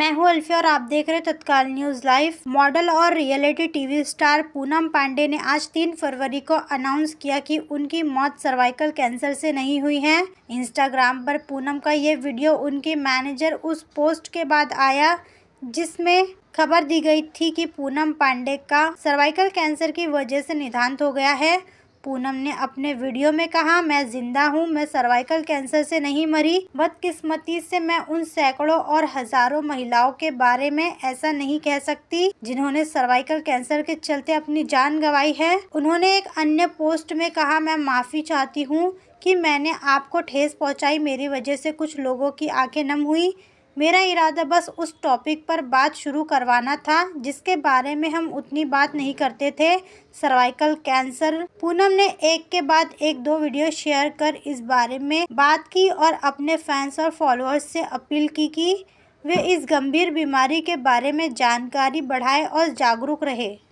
मैं हूं अल्फी और आप देख रहे तत्काल न्यूज़ लाइव मॉडल और reality TV star Poonam Pandey ने आज 3 फरवरी को अनाउंस किया कि उनकी मौत सर्वाइकल कैंसर से नहीं हुई है इंस्टाग्राम पर पूनम का ये वीडियो उनके मैनेजर उस पोस्ट के बाद आया जिसमें खबर दी गई थी कि पूनम पांडे का सर्वाइकल कैंसर की वजह से निधांत हो गया है पूनम ने अपने वीडियो में कहा मैं जिंदा हूँ मैं सर्वाइकल कैंसर से नहीं मरी बदकिस्मती से मैं उन सैकड़ों और हजारों महिलाओं के बारे में ऐसा नहीं कह सकती जिन्होंने सर्वाइकल कैंसर के चलते अपनी जान गंवाई है उन्होंने एक अन्य पोस्ट में कहा मैं माफ़ी चाहती हूँ कि मैंने आपको ठेस पहुँचाई मेरी वजह से कुछ लोगों की आँखें नम हुई मेरा इरादा बस उस टॉपिक पर बात शुरू करवाना था जिसके बारे में हम उतनी बात नहीं करते थे सर्वाइकल कैंसर पूनम ने एक के बाद एक दो वीडियो शेयर कर इस बारे में बात की और अपने फैंस और फॉलोअर्स से अपील की कि वे इस गंभीर बीमारी के बारे में जानकारी बढ़ाए और जागरूक रहे